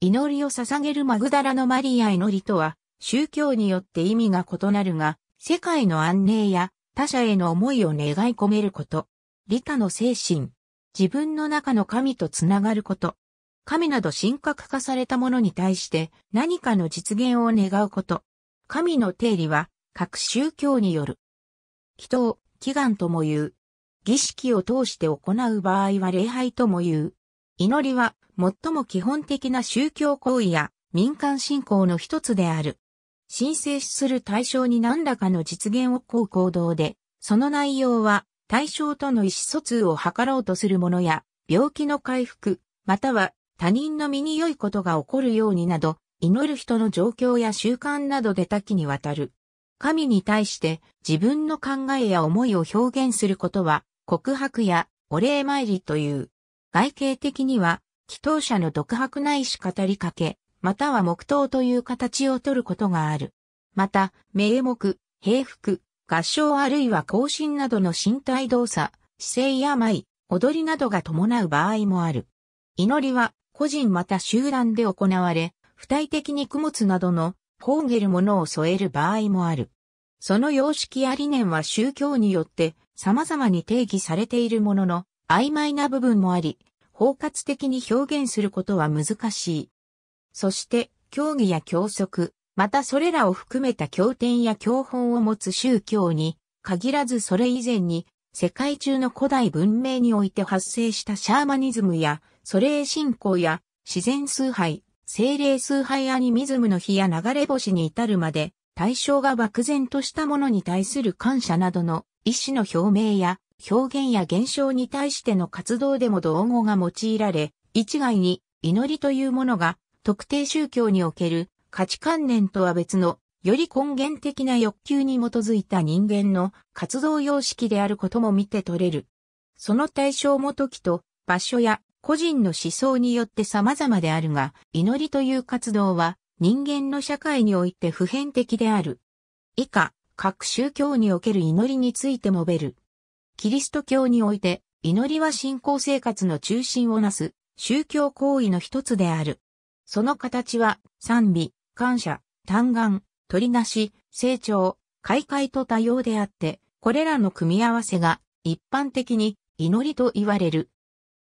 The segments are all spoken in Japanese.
祈りを捧げるマグダラのマリア祈りとは、宗教によって意味が異なるが、世界の安寧や他者への思いを願い込めること。利他の精神。自分の中の神とつながること。神など神格化されたものに対して何かの実現を願うこと。神の定理は各宗教による。祈祷、祈願とも言う。儀式を通して行う場合は礼拝とも言う。祈りは最も基本的な宗教行為や民間信仰の一つである。申請する対象に何らかの実現を行う行動で、その内容は対象との意思疎通を図ろうとするものや、病気の回復、または他人の身に良いことが起こるようになど、祈る人の状況や習慣などで多岐にわたる。神に対して自分の考えや思いを表現することは、告白やお礼参りという。外形的には祈祷者の独白ないし語りかけ、または黙祷という形をとることがある。また、名目、平服、合唱あるいは行進などの身体動作、姿勢や舞、踊りなどが伴う場合もある。祈りは、個人また集団で行われ、不体的に供物などの、抗げるものを添える場合もある。その様式や理念は宗教によって様々に定義されているものの、曖昧な部分もあり、包括的に表現することは難しい。そして、教義や教則、またそれらを含めた経典や教本を持つ宗教に、限らずそれ以前に、世界中の古代文明において発生したシャーマニズムや、れへ信仰や、自然崇拝、精霊崇拝アニミズムの日や流れ星に至るまで、対象が漠然としたものに対する感謝などの意思の表明や表現や現象に対しての活動でも道語が用いられ、一概に祈りというものが特定宗教における価値観念とは別のより根源的な欲求に基づいた人間の活動様式であることも見て取れる。その対象も時と場所や個人の思想によって様々であるが、祈りという活動は人間の社会において普遍的である。以下、各宗教における祈りについて述べる。キリスト教において、祈りは信仰生活の中心をなす、宗教行為の一つである。その形は、賛美、感謝、嘆願、取りなし、成長、開会と多様であって、これらの組み合わせが一般的に祈りと言われる。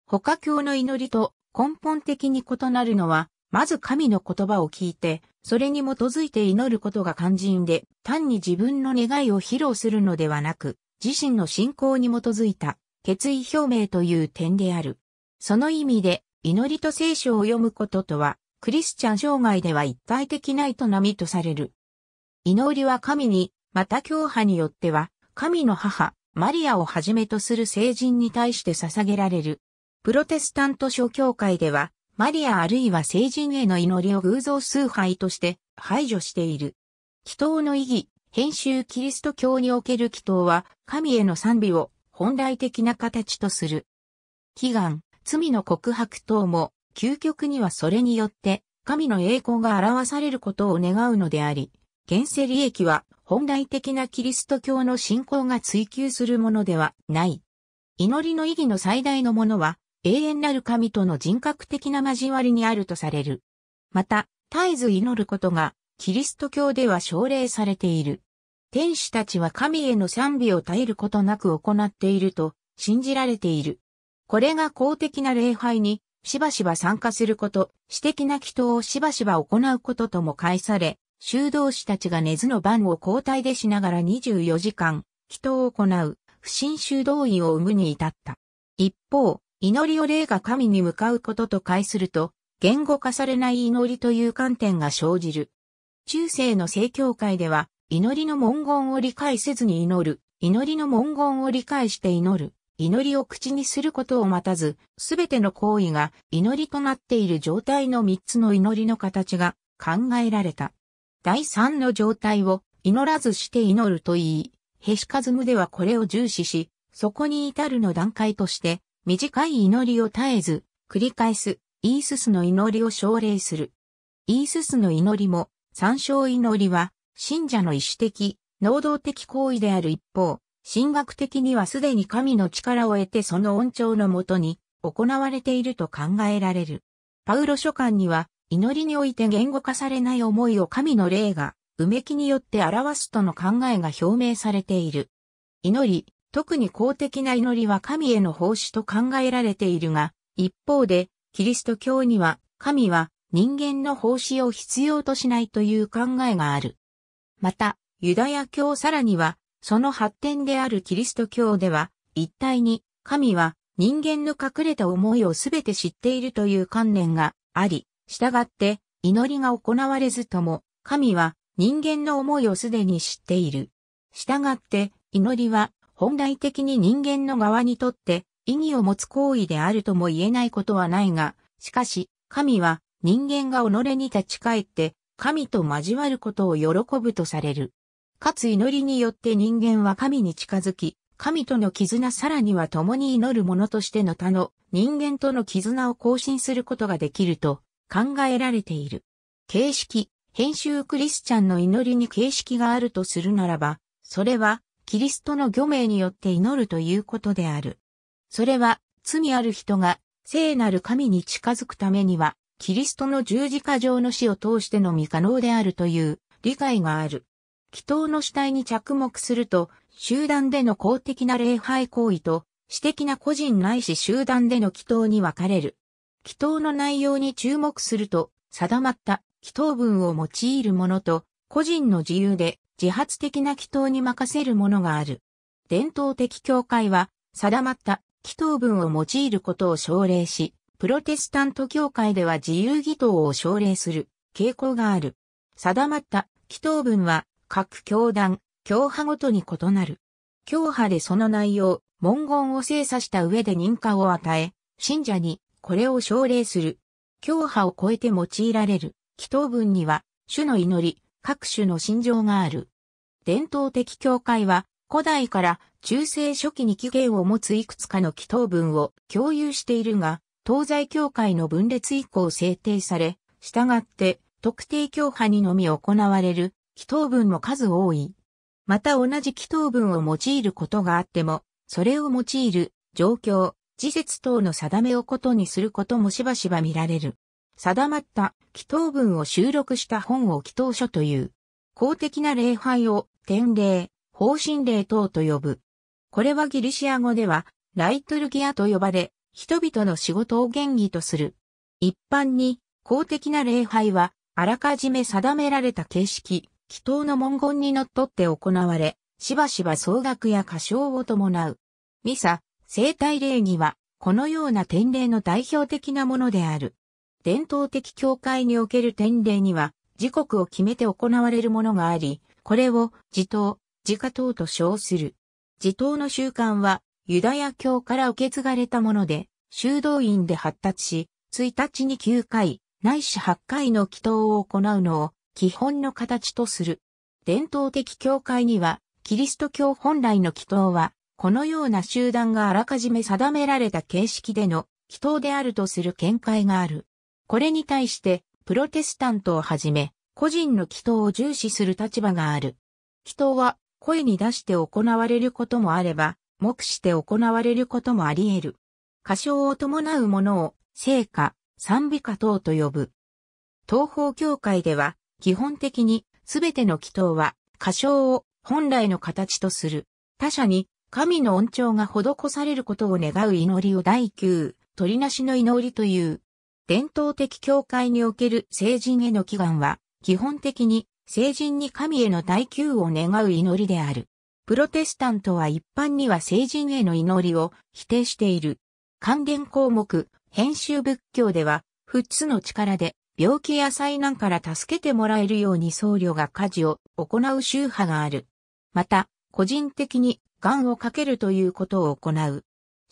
他教の祈りと根本的に異なるのは、まず神の言葉を聞いて、それに基づいて祈ることが肝心で、単に自分の願いを披露するのではなく、自身の信仰に基づいた決意表明という点である。その意味で、祈りと聖書を読むこととは、クリスチャン生涯では一体的ない営みとされる。祈りは神に、また教派によっては、神の母、マリアをはじめとする聖人に対して捧げられる。プロテスタント諸教会では、マリアあるいは聖人への祈りを偶像崇拝として排除している。祈祷の意義、編集キリスト教における祈祷は、神への賛美を本来的な形とする。祈願、罪の告白等も、究極にはそれによって、神の栄光が表されることを願うのであり、現世利益は本来的なキリスト教の信仰が追求するものではない。祈りの意義の最大のものは、永遠なる神との人格的な交わりにあるとされる。また、絶えず祈ることがキリスト教では奨励されている。天使たちは神への賛美を絶えることなく行っていると信じられている。これが公的な礼拝にしばしば参加すること、私的な祈祷をしばしば行うこととも返され、修道士たちが根津の番を交代でしながら24時間、祈祷を行う、不審修道院を生むに至った。一方、祈りを霊が神に向かうことと返すると、言語化されない祈りという観点が生じる。中世の正教会では、祈りの文言を理解せずに祈る、祈りの文言を理解して祈る、祈りを口にすることを待たず、すべての行為が祈りとなっている状態の三つの祈りの形が考えられた。第三の状態を祈らずして祈るといい、ヘシカズムではこれを重視し、そこに至るの段階として、短い祈りを絶えず、繰り返す、イーススの祈りを奨励する。イーススの祈りも、参照祈りは、信者の意思的、能動的行為である一方、神学的にはすでに神の力を得てその恩寵のもとに行われていると考えられる。パウロ書簡には、祈りにおいて言語化されない思いを神の霊が、うめきによって表すとの考えが表明されている。祈り、特に公的な祈りは神への奉仕と考えられているが、一方で、キリスト教には、神は人間の奉仕を必要としないという考えがある。また、ユダヤ教さらには、その発展であるキリスト教では、一体に、神は人間の隠れた思いをすべて知っているという観念があり、従って祈りが行われずとも、神は人間の思いをすでに知っている。従って祈りは本来的に人間の側にとって意義を持つ行為であるとも言えないことはないが、しかし神は人間が己に立ち返って、神と交わることを喜ぶとされる。かつ祈りによって人間は神に近づき、神との絆さらには共に祈る者としての他の人間との絆を更新することができると考えられている。形式、編集クリスチャンの祈りに形式があるとするならば、それはキリストの御名によって祈るということである。それは罪ある人が聖なる神に近づくためにはキリストの十字架上の死を通してのみ可能であるという理解がある。祈祷の主体に着目すると、集団での公的な礼拝行為と、私的な個人ないし集団での祈祷に分かれる。祈祷の内容に注目すると、定まった祈祷文を用いるものと、個人の自由で自発的な祈祷に任せるものがある。伝統的教会は、定まった祈祷文を用いることを奨励し、プロテスタント教会では自由祈祷を奨励する傾向がある。定まった祈祷文は各教団、教派ごとに異なる。教派でその内容、文言を精査した上で認可を与え、信者にこれを奨励する。教派を超えて用いられる祈祷文には、主の祈り、各種の信条がある。伝統的教会は、古代から中世初期に起源を持ついくつかの祈祷文を共有しているが、東西教会の分裂以降制定され、従って特定教派にのみ行われる祈祷文も数多い。また同じ祈祷文を用いることがあっても、それを用いる状況、時節等の定めをことにすることもしばしば見られる。定まった祈祷文を収録した本を祈祷書という。公的な礼拝を典礼、方針礼等と呼ぶ。これはギリシア語ではライトルギアと呼ばれ、人々の仕事を原義とする。一般に、公的な礼拝は、あらかじめ定められた形式、祈祷の文言にのっとって行われ、しばしば総額や歌唱を伴う。ミサ、生体礼儀は、このような典礼の代表的なものである。伝統的教会における典礼には、時刻を決めて行われるものがあり、これを自党、自家党と称する。自党の習慣は、ユダヤ教から受け継がれたもので、修道院で発達し、1日に9回、ないし8回の祈祷を行うのを基本の形とする。伝統的教会には、キリスト教本来の祈祷は、このような集団があらかじめ定められた形式での祈祷であるとする見解がある。これに対して、プロテスタントをはじめ、個人の祈祷を重視する立場がある。祈祷は声に出して行われることもあれば、目して行われることもあり得る。歌唱を伴うものを、聖歌、賛美歌等と呼ぶ。東方教会では、基本的に、すべての祈祷は、歌唱を本来の形とする。他者に、神の恩寵が施されることを願う祈りを第9、鳥なしの祈りという。伝統的教会における聖人への祈願は、基本的に、聖人に神への第九を願う祈りである。プロテスタントは一般には聖人への祈りを否定している。関連項目、編集仏教では、仏つの力で病気や災難から助けてもらえるように僧侶が家事を行う宗派がある。また、個人的に願をかけるということを行う。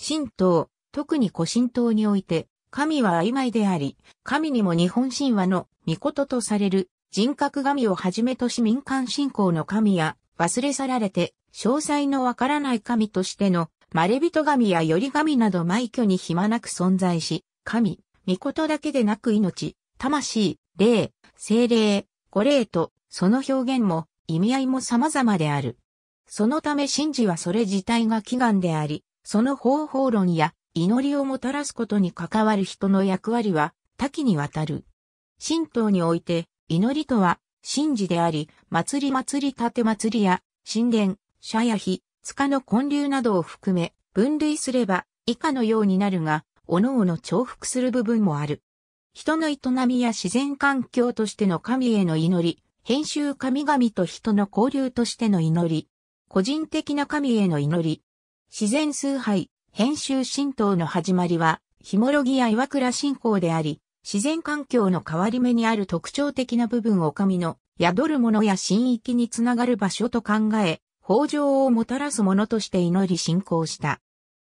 神道、特に古神道において、神は曖昧であり、神にも日本神話の御事とされる人格神をはじめとし民間信仰の神や忘れ去られて詳細のわからない神としての、まれびと神やより神など埋挙に暇なく存在し、神、御事だけでなく命、魂、霊、精霊、御霊と、その表現も、意味合いも様々である。そのため神事はそれ自体が祈願であり、その方法論や祈りをもたらすことに関わる人の役割は多岐にわたる。神道において祈りとは神事であり、祭り祭り立て祭りや神殿、社や非、塚の混流などを含め、分類すれば以下のようになるが、各々重複する部分もある。人の営みや自然環境としての神への祈り、編集神々と人の交流としての祈り、個人的な神への祈り、自然崇拝、編集神道の始まりは、ヒモロギや岩倉信仰であり、自然環境の変わり目にある特徴的な部分を神の宿るものや神域につながる場所と考え、豊穣をもたらすものとして祈り信仰した。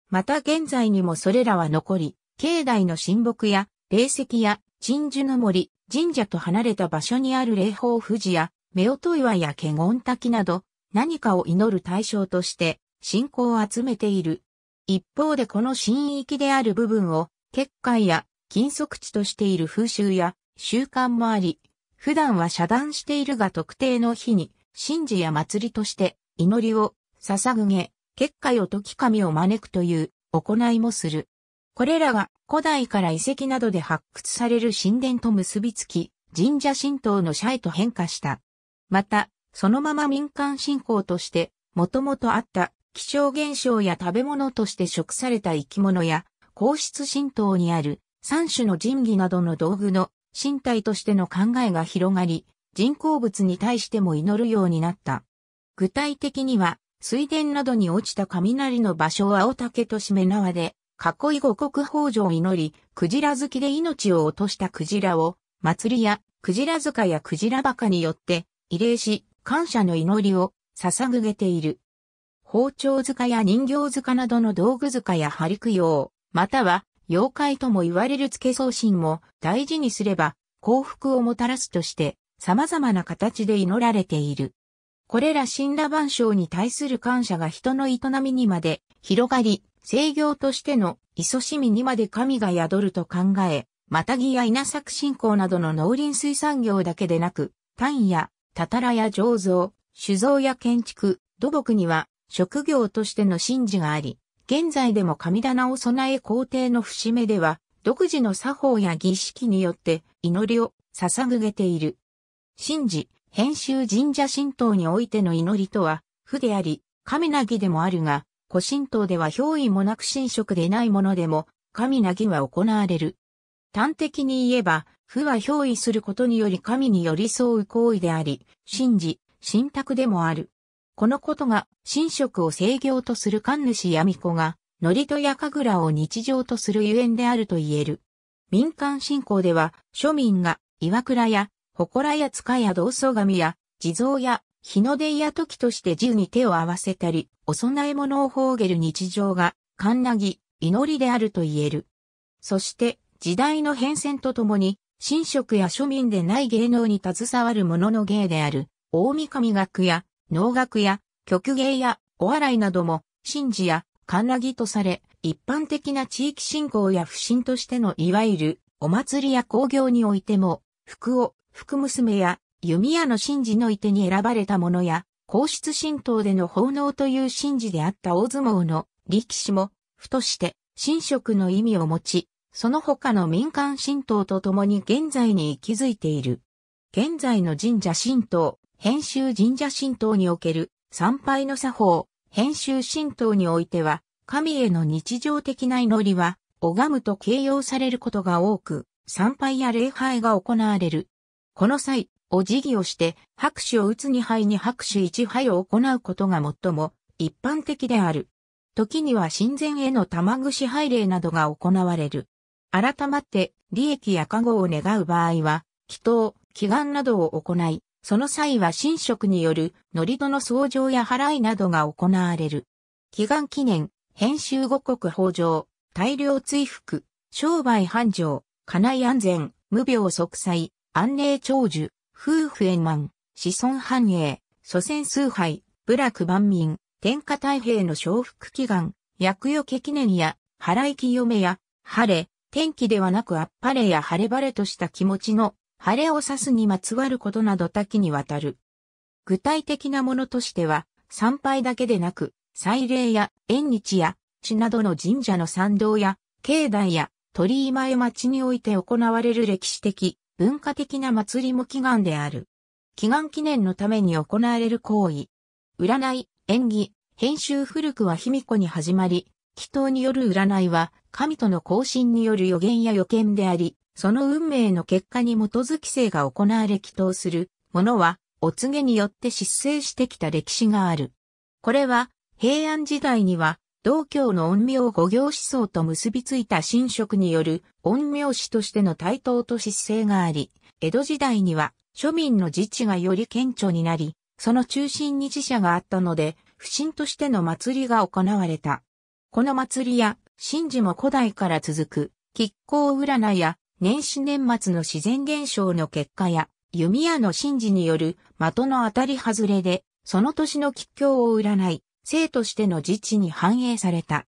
また現在にもそれらは残り、境内の神木や、霊石や、鎮守の森、神社と離れた場所にある霊峰富士や、夫婦岩や華厳滝など、何かを祈る対象として、信仰を集めている。一方でこの神域である部分を、結界や、禁足地としている風習や、習慣もあり、普段は遮断しているが特定の日に、神事や祭りとして、祈りを、捧ぐげ、結界を解き神を招くという行いもする。これらが古代から遺跡などで発掘される神殿と結びつき、神社神道の社へと変化した。また、そのまま民間信仰として、もともとあった気象現象や食べ物として食された生き物や、皇室神道にある三種の神器などの道具の身体としての考えが広がり、人工物に対しても祈るようになった。具体的には、水田などに落ちた雷の場所を青竹としめ縄で、囲い五国宝城を祈り、クジラ好きで命を落としたクジラを、祭りや、クジラ塚やクジラバカによって、慰霊し、感謝の祈りを、捧げている。包丁塚や人形塚などの道具塚や張り供養、または、妖怪とも言われる付け送信も大事にすれば、幸福をもたらすとして、様々な形で祈られている。これら神羅万象に対する感謝が人の営みにまで広がり、制業としての勤しみにまで神が宿ると考え、またぎや稲作信仰などの農林水産業だけでなく、単や、たたらや醸造、酒造や建築、土木には職業としての神事があり、現在でも神棚を備え皇帝の節目では、独自の作法や儀式によって祈りを捧げている。神事、編集神社神道においての祈りとは、不であり、神なぎでもあるが、古神道では憑依もなく神職でないものでも、神なぎは行われる。端的に言えば、不は憑依することにより神に寄り添う行為であり、神事、神託でもある。このことが、神職を制御とする神主や巫女が、祝詞や神楽を日常とするゆえんであると言える。民間信仰では、庶民が、岩倉や祠や塚や道祖神や、地蔵や、日の出や時として銃に手を合わせたり、お供え物を奉げる日常が、神ンナ祈りであると言える。そして、時代の変遷とともに、神職や庶民でない芸能に携わる者の芸である、大神学や、能楽や、曲芸や、お笑いなども、神事や、神ンナとされ、一般的な地域振興や不信としてのいわゆる、お祭りや工業においても、福を福娘や弓矢の神事の意てに選ばれたものや、皇室神道での奉納という神事であった大相撲の力士も、ふとして、神職の意味を持ち、その他の民間神道とともに現在に息づいている。現在の神社神道、編集神社神道における参拝の作法、編集神道においては、神への日常的な祈りは、拝むと形容されることが多く、参拝や礼拝が行われる。この際、お辞儀をして、拍手を打つ2杯に拍手1杯を行うことが最も一般的である。時には神前への玉串拝礼などが行われる。改まって、利益や加護を願う場合は、祈祷、祈願などを行い、その際は神職による、り戸の創上や払いなどが行われる。祈願記念、編集五国法上、大量追服、商売繁盛、家内安全、無病息災、安寧長寿、夫婦円満、子孫繁栄、祖先崇拝、部落万民、天下太平の承服祈願、除け記念や、払い清めや、晴れ、天気ではなくあっぱれや晴れ晴れとした気持ちの、晴れを指すにまつわることなど多岐にわたる。具体的なものとしては、参拝だけでなく、祭礼や、縁日や、地などの神社の参道や、境内や、鳥居前町において行われる歴史的、文化的な祭りも祈願である。祈願記念のために行われる行為。占い、演技、編集古くは卑弥呼に始まり、祈祷による占いは、神との交信による予言や予見であり、その運命の結果に基づき生が行われ祈祷するものは、お告げによって失勢してきた歴史がある。これは、平安時代には、道教の陰陽五行思想と結びついた神職による陰陽師としての対等と姿勢があり、江戸時代には庶民の自治がより顕著になり、その中心に寺社があったので、不信としての祭りが行われた。この祭りや、神事も古代から続く、吉行占いや、年始年末の自然現象の結果や、弓矢の神事による的の当たり外れで、その年の吉凶を占い、生としての自治に反映された。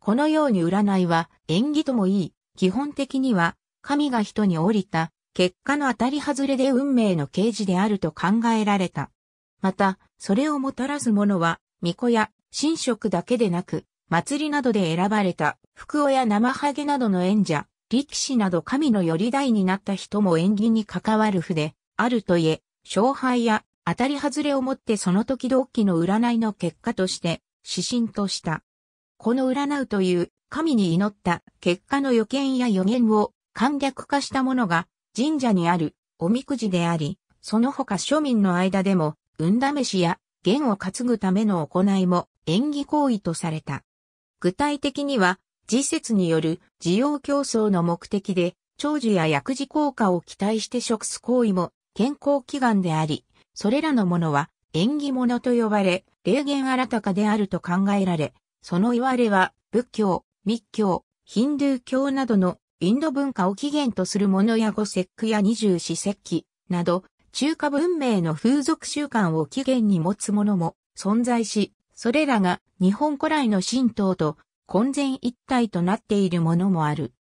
このように占いは縁起ともいい、基本的には神が人に降りた結果の当たり外れで運命の啓示であると考えられた。また、それをもたらすものは、巫女や神職だけでなく、祭りなどで選ばれた、福親や生ハゲなどの縁者、力士など神のより代になった人も縁起に関わる筆、あるといえ、勝敗や当たり外れをもってその時同期の占いの結果として、指針とした。この占うという神に祈った結果の予見や予言を簡略化したものが神社にあるおみくじであり、その他庶民の間でも運試しや弦を担ぐための行いも演技行為とされた。具体的には、自節による需要競争の目的で長寿や薬事効果を期待して食す行為も健康祈願であり、それらのものは縁起物と呼ばれ、霊言新たかであると考えられ、そのいわれは仏教、密教、ヒンドゥー教などのインド文化を起源とするものや五節句や二十四節気など、中華文明の風俗習慣を起源に持つものも存在し、それらが日本古来の神道と混然一体となっているものもある。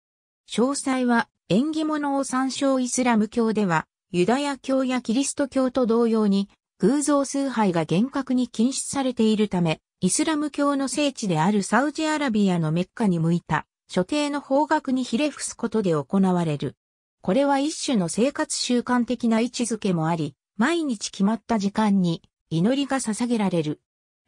詳細は縁起物を参照イスラム教ではユダヤ教やキリスト教と同様に、偶像崇拝が厳格に禁止されているため、イスラム教の聖地であるサウジアラビアのメッカに向いた、所定の方角にひれ伏すことで行われる。これは一種の生活習慣的な位置づけもあり、毎日決まった時間に祈りが捧げられる。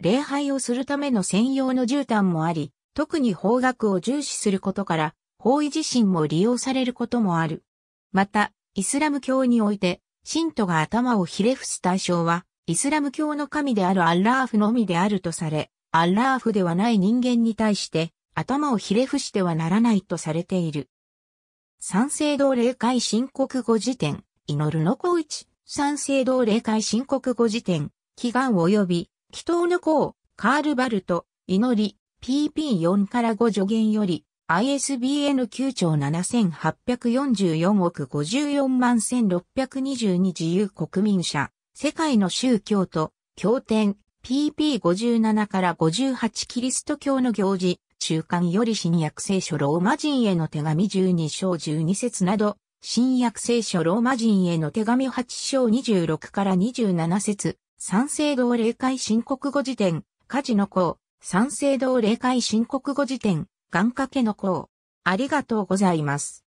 礼拝をするための専用の絨毯もあり、特に方角を重視することから、方位自身も利用されることもある。また、イスラム教において、信徒が頭をひれ伏す対象は、イスラム教の神であるアッラーフのみであるとされ、アッラーフではない人間に対して、頭をひれ伏してはならないとされている。三聖堂霊界申告語辞典、祈るの小一、三聖堂霊界申告語辞典、祈願及び、祈祷の項、カールバルト、祈り、PP4 から5助言より、ISBN 9兆7844億54万1622自由国民者、世界の宗教と、経典、PP57 から58キリスト教の行事、中間より新約聖書ローマ人への手紙12章12節など、新約聖書ローマ人への手紙8章26から27節、三成堂霊界申告語辞典、カジノ公、三成堂霊界申告語辞典、願掛けのを、ありがとうございます。